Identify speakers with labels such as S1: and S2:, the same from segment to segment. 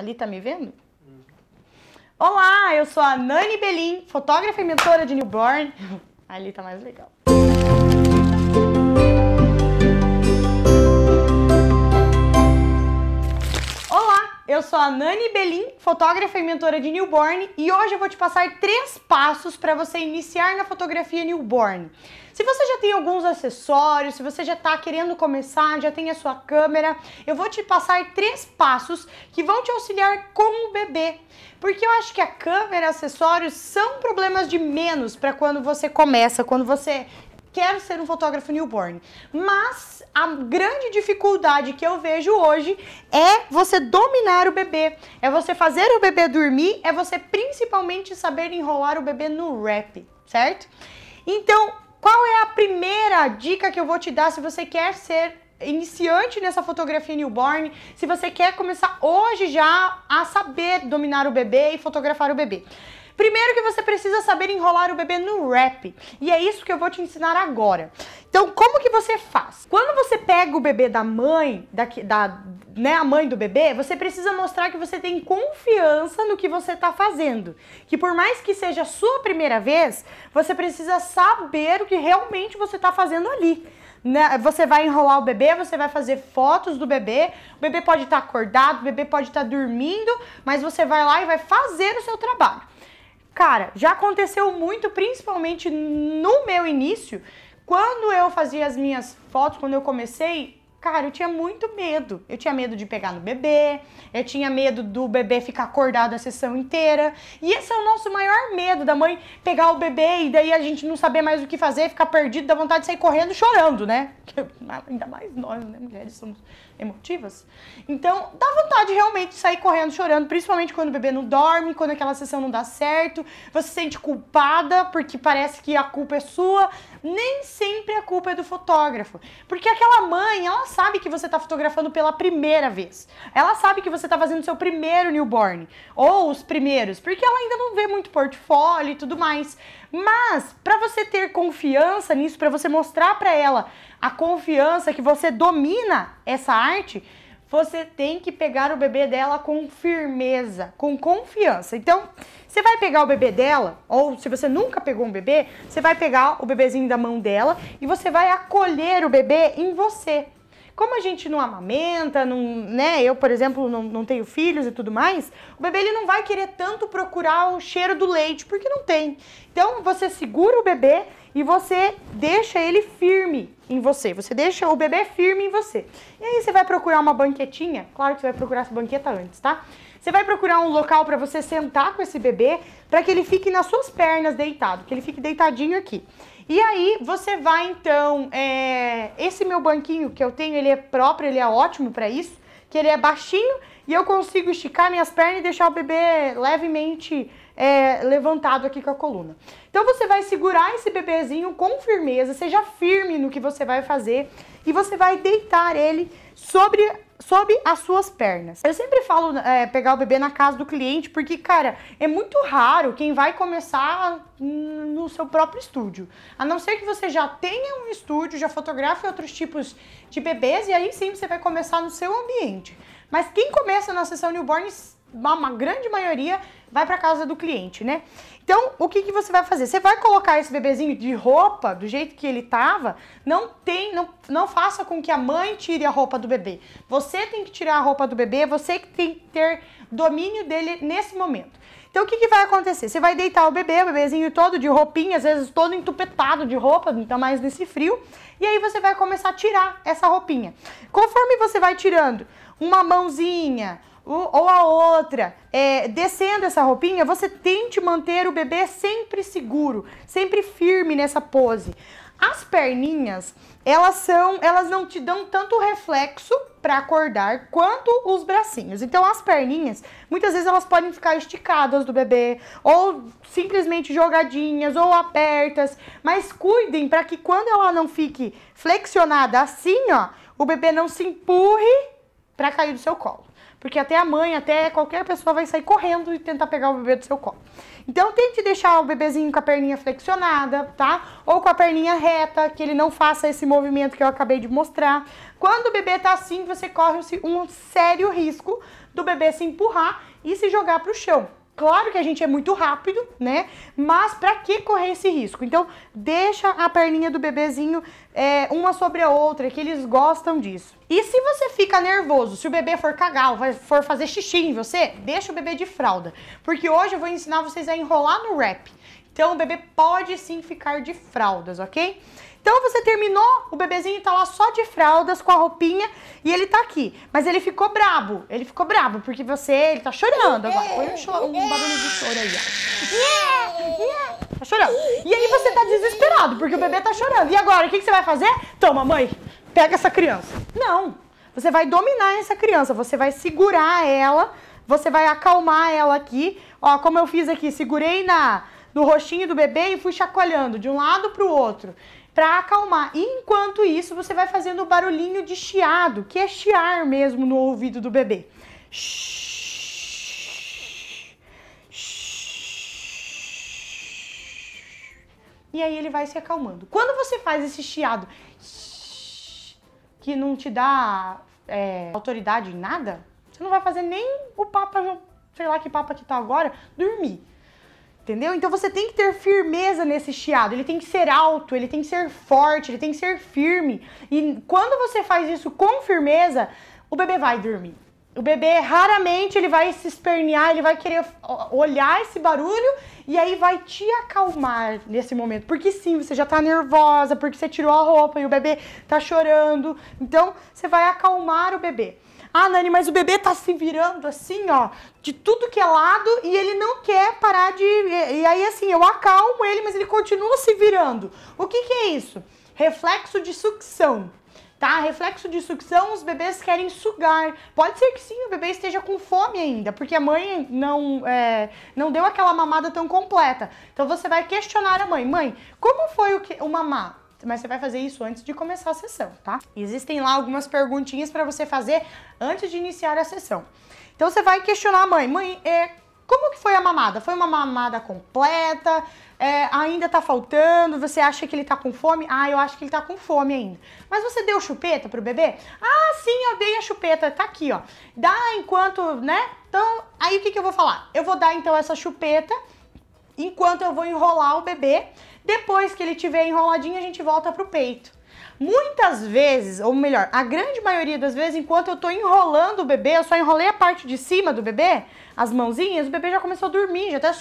S1: Ali tá me vendo? Olá, eu sou a Nani Belim, fotógrafa e mentora de newborn. Ali tá mais legal. Eu sou a Nani Belim, fotógrafa e mentora de newborn, e hoje eu vou te passar três passos para você iniciar na fotografia newborn. Se você já tem alguns acessórios, se você já está querendo começar, já tem a sua câmera, eu vou te passar três passos que vão te auxiliar com o bebê. Porque eu acho que a câmera, acessórios são problemas de menos para quando você começa, quando você quero ser um fotógrafo newborn. Mas a grande dificuldade que eu vejo hoje é você dominar o bebê, é você fazer o bebê dormir, é você principalmente saber enrolar o bebê no wrap, certo? Então, qual é a primeira dica que eu vou te dar se você quer ser iniciante nessa fotografia newborn, se você quer começar hoje já a saber dominar o bebê e fotografar o bebê? Primeiro que você precisa saber enrolar o bebê no wrap. E é isso que eu vou te ensinar agora. Então, como que você faz? Quando você pega o bebê da mãe, da, da né, a mãe do bebê, você precisa mostrar que você tem confiança no que você está fazendo. Que por mais que seja a sua primeira vez, você precisa saber o que realmente você está fazendo ali. Né, você vai enrolar o bebê, você vai fazer fotos do bebê. O bebê pode estar tá acordado, o bebê pode estar tá dormindo, mas você vai lá e vai fazer o seu trabalho. Cara, já aconteceu muito, principalmente no meu início, quando eu fazia as minhas fotos, quando eu comecei, cara, eu tinha muito medo. Eu tinha medo de pegar no bebê, eu tinha medo do bebê ficar acordado a sessão inteira. E esse é o nosso maior medo, da mãe pegar o bebê e daí a gente não saber mais o que fazer, ficar perdido, da vontade de sair correndo chorando, né? ainda mais nós, né, mulheres, somos emotivas. Então, dá vontade realmente de sair correndo chorando, principalmente quando o bebê não dorme, quando aquela sessão não dá certo, você se sente culpada porque parece que a culpa é sua. Nem sempre a culpa é do fotógrafo, porque aquela mãe, ela sabe que você está fotografando pela primeira vez. Ela sabe que você está fazendo seu primeiro newborn ou os primeiros, porque ela ainda não vê muito portfólio e tudo mais. Mas para você ter confiança nisso, para você mostrar para ela a confiança que você domina essa arte, você tem que pegar o bebê dela com firmeza, com confiança. Então, você vai pegar o bebê dela, ou se você nunca pegou um bebê, você vai pegar o bebezinho da mão dela e você vai acolher o bebê em você. Como a gente não amamenta, não, né? Eu, por exemplo, não, não tenho filhos e tudo mais, o bebê ele não vai querer tanto procurar o cheiro do leite, porque não tem. Então você segura o bebê e você deixa ele firme em você. Você deixa o bebê firme em você. E aí você vai procurar uma banquetinha. Claro que você vai procurar essa banqueta antes, tá? Você vai procurar um local para você sentar com esse bebê, para que ele fique nas suas pernas deitado, que ele fique deitadinho aqui. E aí você vai então, é... esse meu banquinho que eu tenho, ele é próprio, ele é ótimo para isso, que ele é baixinho e eu consigo esticar minhas pernas e deixar o bebê levemente é, levantado aqui com a coluna. Então você vai segurar esse bebezinho com firmeza, seja firme no que você vai fazer e você vai deitar ele sobre sob as suas pernas. Eu sempre falo é, pegar o bebê na casa do cliente, porque, cara, é muito raro quem vai começar no seu próprio estúdio. A não ser que você já tenha um estúdio, já fotografe outros tipos de bebês, e aí sim você vai começar no seu ambiente. Mas quem começa na sessão newborn uma grande maioria vai para casa do cliente, né? Então, o que, que você vai fazer? Você vai colocar esse bebezinho de roupa do jeito que ele tava? Não tem, não, não faça com que a mãe tire a roupa do bebê. Você tem que tirar a roupa do bebê, você que tem que ter domínio dele nesse momento. Então, o que, que vai acontecer? Você vai deitar o bebê, o bebezinho todo de roupinha, às vezes todo entupetado de roupa, ainda tá mais nesse frio, e aí você vai começar a tirar essa roupinha. Conforme você vai tirando uma mãozinha, ou a outra, é, descendo essa roupinha, você tente manter o bebê sempre seguro, sempre firme nessa pose. As perninhas, elas são, elas não te dão tanto reflexo para acordar quanto os bracinhos. Então as perninhas, muitas vezes elas podem ficar esticadas do bebê ou simplesmente jogadinhas ou apertas, mas cuidem para que quando ela não fique flexionada assim, ó, o bebê não se empurre para cair do seu colo. Porque até a mãe, até qualquer pessoa vai sair correndo e tentar pegar o bebê do seu colo. Então tente deixar o bebezinho com a perninha flexionada, tá? Ou com a perninha reta, que ele não faça esse movimento que eu acabei de mostrar. Quando o bebê tá assim, você corre um sério risco do bebê se empurrar e se jogar pro chão. Claro que a gente é muito rápido, né? Mas para que correr esse risco? Então, deixa a perninha do bebezinho é, uma sobre a outra, que eles gostam disso. E se você fica nervoso, se o bebê for cagar ou for fazer xixi em você, deixa o bebê de fralda. Porque hoje eu vou ensinar vocês a enrolar no wrap. Então, o bebê pode sim ficar de fraldas, ok? Então você terminou, o bebezinho tá lá só de fraldas, com a roupinha, e ele tá aqui. Mas ele ficou brabo, ele ficou brabo, porque você, ele tá chorando. Agora, põe um, choro, um barulho de choro aí, ó. Tá chorando. E aí você tá desesperado, porque o bebê tá chorando. E agora, o que, que você vai fazer? Toma, mãe, pega essa criança. Não, você vai dominar essa criança, você vai segurar ela, você vai acalmar ela aqui. Ó, como eu fiz aqui, segurei na no rostinho do bebê e fui chacoalhando de um lado para o outro para acalmar. E enquanto isso, você vai fazendo o barulhinho de chiado, que é chiar mesmo no ouvido do bebê. E aí ele vai se acalmando. Quando você faz esse chiado que não te dá é, autoridade em nada, você não vai fazer nem o papa, sei lá que papa que tá agora, dormir. Entendeu? Então você tem que ter firmeza nesse chiado. Ele tem que ser alto, ele tem que ser forte, ele tem que ser firme. E quando você faz isso com firmeza, o bebê vai dormir. O bebê raramente ele vai se espernear, ele vai querer olhar esse barulho e aí vai te acalmar nesse momento. Porque sim, você já tá nervosa, porque você tirou a roupa e o bebê tá chorando. Então, você vai acalmar o bebê. Ah, Nani, mas o bebê tá se virando assim, ó, de tudo que é lado e ele não quer parar de. E aí, assim, eu acalmo ele, mas ele continua se virando. O que, que é isso? Reflexo de sucção tá? Reflexo de sucção, os bebês querem sugar. Pode ser que sim, o bebê esteja com fome ainda, porque a mãe não, é, não deu aquela mamada tão completa. Então você vai questionar a mãe: mãe, como foi o, que, o mamar? mas você vai fazer isso antes de começar a sessão, tá? Existem lá algumas perguntinhas para você fazer antes de iniciar a sessão. Então você vai questionar a mãe, mãe, é, como que foi a mamada? Foi uma mamada completa? É, ainda tá faltando? Você acha que ele tá com fome? Ah, eu acho que ele tá com fome ainda. Mas você deu chupeta pro bebê? Ah, sim, eu dei a chupeta, tá aqui, ó. Dá enquanto, né? Então, aí o que, que eu vou falar? Eu vou dar então essa chupeta enquanto eu vou enrolar o bebê depois que ele tiver enroladinho, a gente volta pro peito. Muitas vezes, ou melhor, a grande maioria das vezes, enquanto eu tô enrolando o bebê, eu só enrolei a parte de cima do bebê, as mãozinhas, o bebê já começou a dormir, já até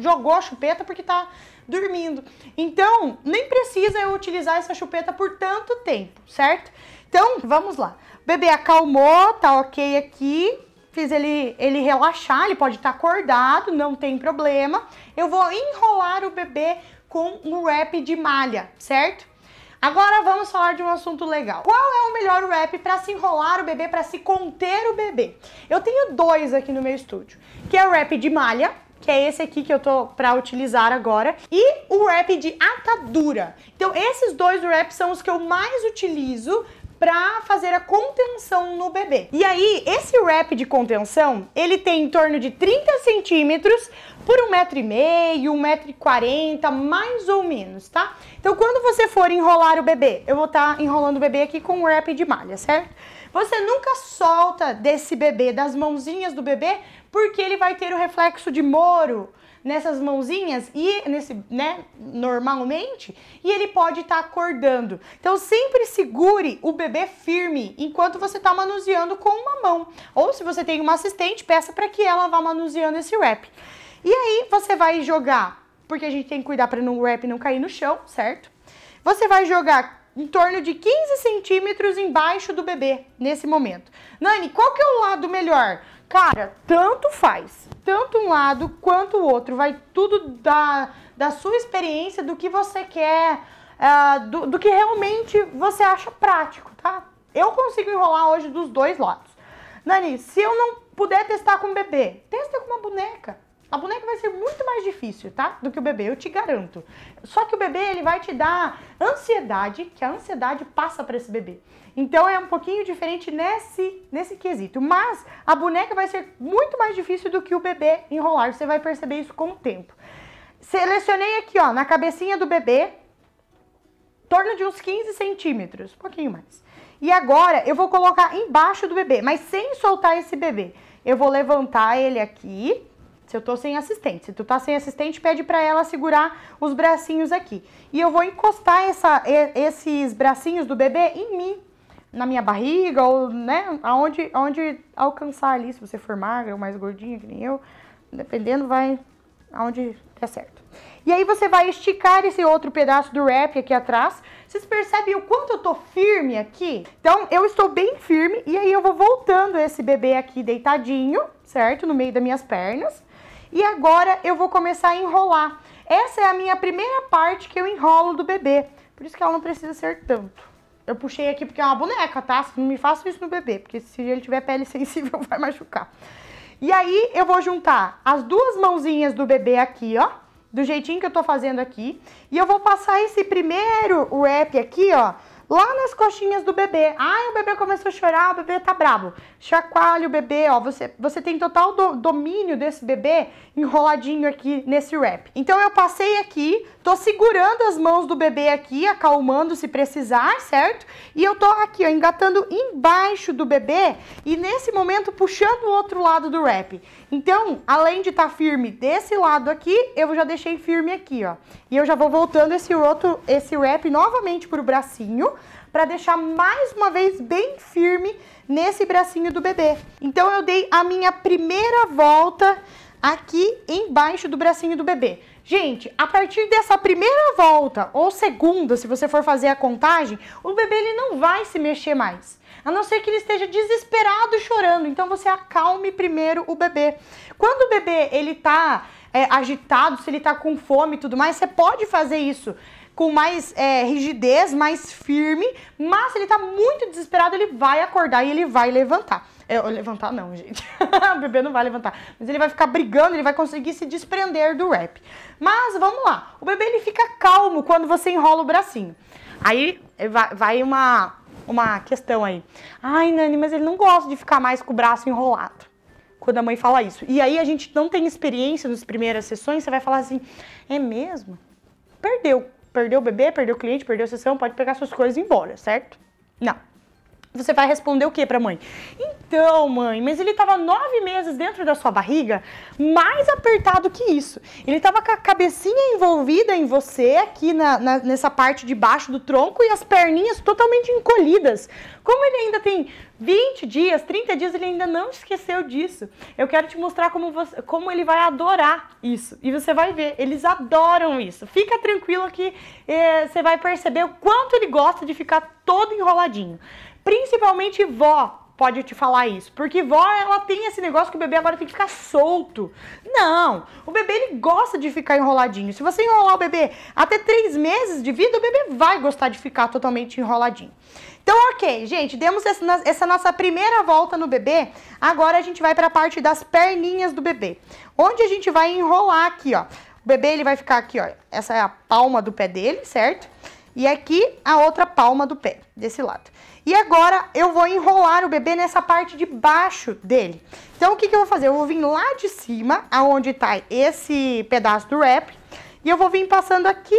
S1: jogou a chupeta porque tá dormindo. Então, nem precisa eu utilizar essa chupeta por tanto tempo, certo? Então, vamos lá. O bebê acalmou, tá ok aqui. Fiz ele, ele relaxar, ele pode estar tá acordado, não tem problema. Eu vou enrolar o bebê com um wrap de malha, certo? Agora vamos falar de um assunto legal. Qual é o melhor wrap para se enrolar o bebê, para se conter o bebê? Eu tenho dois aqui no meu estúdio, que é o wrap de malha, que é esse aqui que eu tô para utilizar agora, e o wrap de atadura. Então esses dois wraps são os que eu mais utilizo para fazer a contenção no bebê. E aí, esse wrap de contenção, ele tem em torno de 30 centímetros por um metro e meio, um metro e quarenta, mais ou menos, tá? Então, quando você for enrolar o bebê, eu vou estar tá enrolando o bebê aqui com um wrap de malha, certo? Você nunca solta desse bebê, das mãozinhas do bebê, porque ele vai ter o reflexo de moro nessas mãozinhas e nesse, né, normalmente, e ele pode estar tá acordando. Então sempre segure o bebê firme enquanto você está manuseando com uma mão. Ou se você tem uma assistente, peça para que ela vá manuseando esse wrap. E aí você vai jogar, porque a gente tem que cuidar para o wrap não cair no chão, certo? Você vai jogar em torno de 15 centímetros embaixo do bebê, nesse momento. Nani, qual que é o lado melhor? Cara, tanto faz. Tanto um lado quanto o outro. Vai tudo da, da sua experiência, do que você quer, uh, do, do que realmente você acha prático, tá? Eu consigo enrolar hoje dos dois lados. Nani, se eu não puder testar com o bebê, testa com uma boneca. A boneca vai ser muito mais difícil, tá? Do que o bebê, eu te garanto. Só que o bebê, ele vai te dar ansiedade, que a ansiedade passa para esse bebê. Então é um pouquinho diferente nesse, nesse quesito. Mas a boneca vai ser muito mais difícil do que o bebê enrolar. Você vai perceber isso com o tempo. Selecionei aqui, ó, na cabecinha do bebê, torno de uns 15 centímetros, um pouquinho mais. E agora eu vou colocar embaixo do bebê, mas sem soltar esse bebê. Eu vou levantar ele aqui se eu tô sem assistente. Se tu tá sem assistente, pede para ela segurar os bracinhos aqui. E eu vou encostar essa, esses bracinhos do bebê em mim, na minha barriga, ou, né, aonde, aonde alcançar ali, se você for magra ou mais gordinha que nem eu, dependendo, vai aonde der certo. E aí você vai esticar esse outro pedaço do wrap aqui atrás. Vocês percebem o quanto eu tô firme aqui? Então, eu estou bem firme, e aí eu vou voltando esse bebê aqui deitadinho, certo? No meio das minhas pernas e agora eu vou começar a enrolar. Essa é a minha primeira parte que eu enrolo do bebê, por isso que ela não precisa ser tanto. Eu puxei aqui porque é uma boneca, tá? Não me faço isso no bebê, porque se ele tiver pele sensível vai machucar. E aí eu vou juntar as duas mãozinhas do bebê aqui, ó, do jeitinho que eu tô fazendo aqui, e eu vou passar esse primeiro wrap aqui, ó, lá nas coxinhas do bebê. Ai, o bebê começou a chorar, o bebê tá bravo. Chacoalha o bebê, ó. Você, você tem total do, domínio desse bebê enroladinho aqui nesse wrap. Então eu passei aqui, tô segurando as mãos do bebê aqui, acalmando se precisar, certo? E eu tô aqui, ó, engatando embaixo do bebê e nesse momento puxando o outro lado do wrap. Então, além de estar tá firme desse lado aqui, eu já deixei firme aqui, ó. E eu já vou voltando esse outro, esse wrap novamente pro bracinho para deixar mais uma vez bem firme nesse bracinho do bebê. Então eu dei a minha primeira volta aqui embaixo do bracinho do bebê. Gente, a partir dessa primeira volta, ou segunda, se você for fazer a contagem, o bebê ele não vai se mexer mais. A não ser que ele esteja desesperado chorando. Então você acalme primeiro o bebê. Quando o bebê ele tá, é, agitado, se ele está com fome e tudo mais, você pode fazer isso com mais é, rigidez, mais firme, mas se ele tá muito desesperado, ele vai acordar e ele vai levantar. É, levantar não, gente. o bebê não vai levantar. Mas ele vai ficar brigando, ele vai conseguir se desprender do rap. Mas vamos lá. O bebê ele fica calmo quando você enrola o bracinho. Aí eh, vai uma, uma questão aí. Ai, Nani, mas ele não gosta de ficar mais com o braço enrolado quando a mãe fala isso. E aí a gente não tem experiência nas primeiras sessões, você vai falar assim: é mesmo? Perdeu perdeu o bebê, perdeu o cliente, perdeu a sessão, pode pegar suas coisas e ir embora, certo? Não. Você vai responder o que para a mãe? Então, mãe, mas ele estava nove meses dentro da sua barriga, mais apertado que isso. Ele estava com a cabecinha envolvida em você, aqui na, na, nessa parte de baixo do tronco, e as perninhas totalmente encolhidas. Como ele ainda tem 20 dias, 30 dias, ele ainda não esqueceu disso. Eu quero te mostrar como, você, como ele vai adorar isso. E você vai ver, eles adoram isso. Fica tranquilo que eh, você vai perceber o quanto ele gosta de ficar todo enroladinho. Principalmente vó pode te falar isso, porque vó ela tem esse negócio que o bebê agora tem que ficar solto. Não, o bebê ele gosta de ficar enroladinho. Se você enrolar o bebê até três meses de vida, o bebê vai gostar de ficar totalmente enroladinho. Então, ok, gente, demos essa nossa primeira volta no bebê. Agora a gente vai para a parte das perninhas do bebê, onde a gente vai enrolar aqui, ó. O bebê ele vai ficar aqui, ó. Essa é a palma do pé dele, certo? E aqui a outra palma do pé, desse lado. E agora eu vou enrolar o bebê nessa parte de baixo dele. Então o que, que eu vou fazer? Eu vou vir lá de cima, aonde tá esse pedaço do wrap, e eu vou vir passando aqui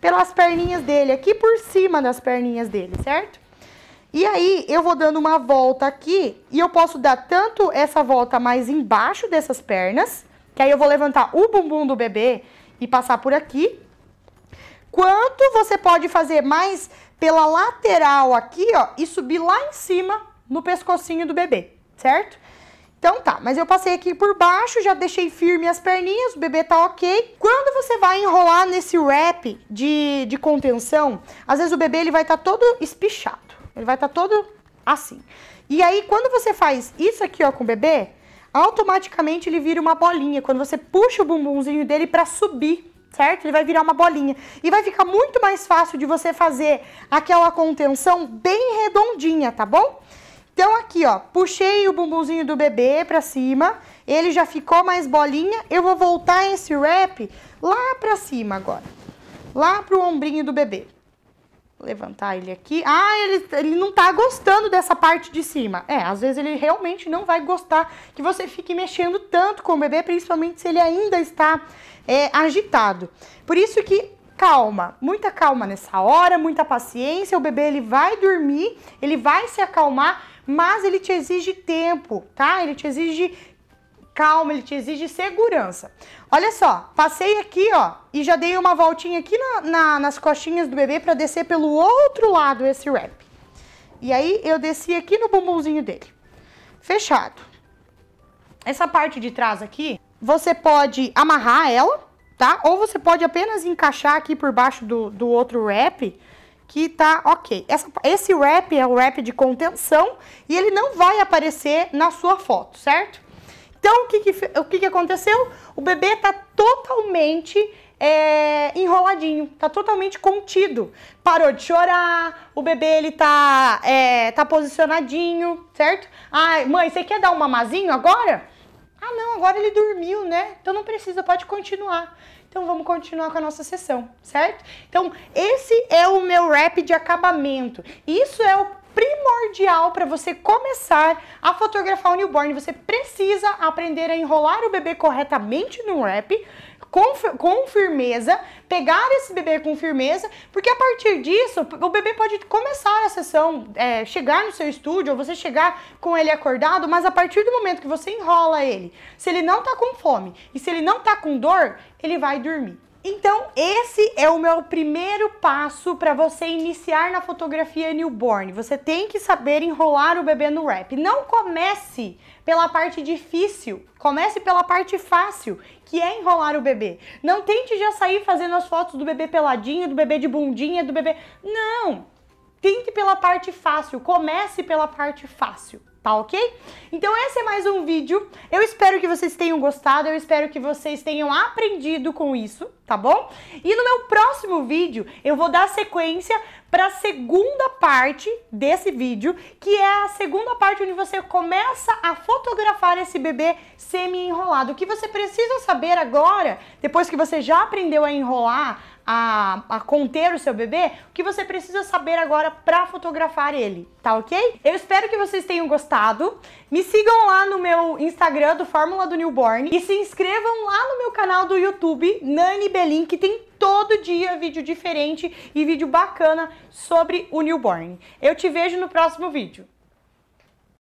S1: pelas perninhas dele, aqui por cima das perninhas dele, certo? E aí eu vou dando uma volta aqui e eu posso dar tanto essa volta mais embaixo dessas pernas, que aí eu vou levantar o bumbum do bebê e passar por aqui, quanto você pode fazer mais pela lateral aqui, ó, e subir lá em cima no pescocinho do bebê, certo? Então tá, mas eu passei aqui por baixo, já deixei firme as perninhas, o bebê tá ok. Quando você vai enrolar nesse wrap de, de contenção, às vezes o bebê ele vai estar tá todo espichado, ele vai estar tá todo assim. E aí quando você faz isso aqui ó com o bebê, automaticamente ele vira uma bolinha, quando você puxa o bumbumzinho dele para subir certo? Ele vai virar uma bolinha. E vai ficar muito mais fácil de você fazer aquela contenção bem redondinha, tá bom? Então aqui, ó, puxei o bumbumzinho do bebê pra cima, ele já ficou mais bolinha, eu vou voltar esse wrap lá pra cima agora. Lá pro ombrinho do bebê. Vou levantar ele aqui. Ah, ele, ele não tá gostando dessa parte de cima. É, às vezes ele realmente não vai gostar que você fique mexendo tanto com o bebê, principalmente se ele ainda está é, agitado. Por isso que calma, muita calma nessa hora, muita paciência. O bebê ele vai dormir, ele vai se acalmar, mas ele te exige tempo, tá? Ele te exige calma, ele te exige segurança. Olha só, passei aqui, ó, e já dei uma voltinha aqui na, na, nas costinhas do bebê para descer pelo outro lado esse wrap. E aí eu desci aqui no bumbumzinho dele. Fechado. Essa parte de trás aqui, você pode amarrar ela, tá? Ou você pode apenas encaixar aqui por baixo do, do outro wrap, que tá ok. Essa, esse wrap é o wrap de contenção e ele não vai aparecer na sua foto, certo? Então, o que, que o que, que aconteceu? O bebê está totalmente é, enroladinho, está totalmente contido. Parou de chorar, o bebê ele tá, é, tá posicionadinho, certo? Ai, mãe, você quer dar um mamazinho agora? Ah, não, agora ele dormiu, né? Então não precisa, pode continuar. Então vamos continuar com a nossa sessão, certo? Então esse é o meu rap de acabamento. Isso é o primordial para você começar a fotografar o newborn. Você precisa aprender a enrolar o bebê corretamente no wrap, com, com firmeza, pegar esse bebê com firmeza, porque a partir disso o bebê pode começar a sessão, é, chegar no seu estúdio, ou você chegar com ele acordado, mas a partir do momento que você enrola ele, se ele não tá com fome e se ele não tá com dor, ele vai dormir. Então, esse é o meu primeiro passo para você iniciar na fotografia newborn. Você tem que saber enrolar o bebê no wrap. Não comece pela parte difícil, comece pela parte fácil, que é enrolar o bebê. Não tente já sair fazendo as fotos do bebê peladinho, do bebê de bundinha, do bebê. Não! Tente pela parte fácil, comece pela parte fácil tá ok? Então esse é mais um vídeo. Eu espero que vocês tenham gostado, eu espero que vocês tenham aprendido com isso, tá bom? E no meu próximo vídeo eu vou dar sequência para a segunda parte desse vídeo, que é a segunda parte onde você começa a fotografar esse bebê semi-enrolado. O que você precisa saber agora, depois que você já aprendeu a enrolar, a, a conter o seu bebê, o que você precisa saber agora para fotografar ele, tá ok? Eu espero que vocês tenham gostado. Me sigam lá no meu Instagram do Fórmula do Newborn e se inscrevam lá no meu canal do YouTube, Nani Belin, que tem todo dia vídeo diferente e vídeo bacana sobre o newborn. Eu te vejo no próximo vídeo.